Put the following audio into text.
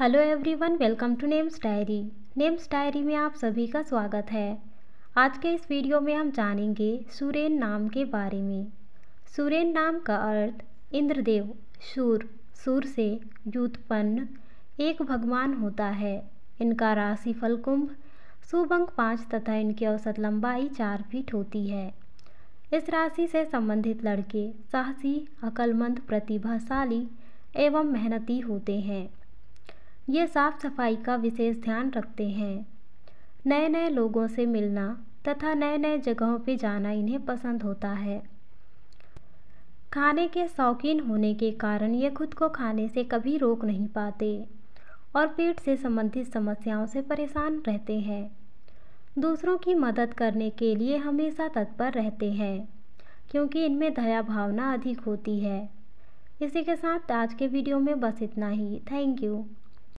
hello everyone welcome to names diary names diary में आप सभी का स्वागत है आज के इस वीडियो में हम जानेंगे सुरेन नाम के बारे में सुरेन नाम का अर्थ इंद्रदेव सूर सूर से व्युत्पन्न एक भगवान होता है इनका राशिफल कुंभ सुबंक पाँच तथा इनकी औसत लंबाई चार फीट होती है इस राशि से संबंधित लड़के साहसी अकलमंद प्रतिभाशाली एवं मेहनती होते हैं ये साफ़ सफाई का विशेष ध्यान रखते हैं नए नए लोगों से मिलना तथा नए नए जगहों पर जाना इन्हें पसंद होता है खाने के शौकीन होने के कारण ये खुद को खाने से कभी रोक नहीं पाते और पेट से संबंधित समस्याओं से परेशान रहते हैं दूसरों की मदद करने के लिए हमेशा तत्पर रहते हैं क्योंकि इनमें दया भावना अधिक होती है इसी के साथ आज के वीडियो में बस इतना ही थैंक यू